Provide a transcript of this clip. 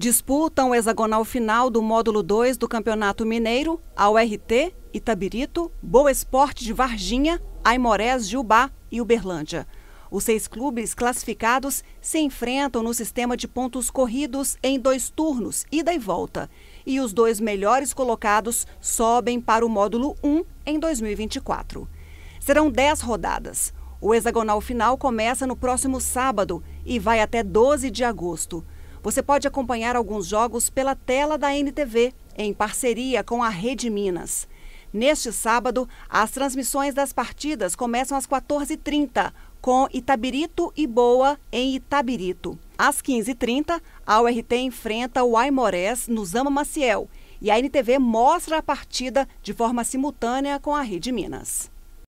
disputam o hexagonal final do módulo 2 do Campeonato Mineiro a URT, Itabirito, Boa Esporte de Varginha, Aimorés, Gilbá e Uberlândia. Os seis clubes classificados se enfrentam no sistema de pontos corridos em dois turnos, ida e volta. E os dois melhores colocados sobem para o módulo 1 em 2024. Serão dez rodadas. O hexagonal final começa no próximo sábado e vai até 12 de agosto. Você pode acompanhar alguns jogos pela tela da NTV, em parceria com a Rede Minas. Neste sábado, as transmissões das partidas começam às 14h30, com Itabirito e Boa em Itabirito. Às 15h30, a URT enfrenta o Aimorés no Zama Maciel e a NTV mostra a partida de forma simultânea com a Rede Minas.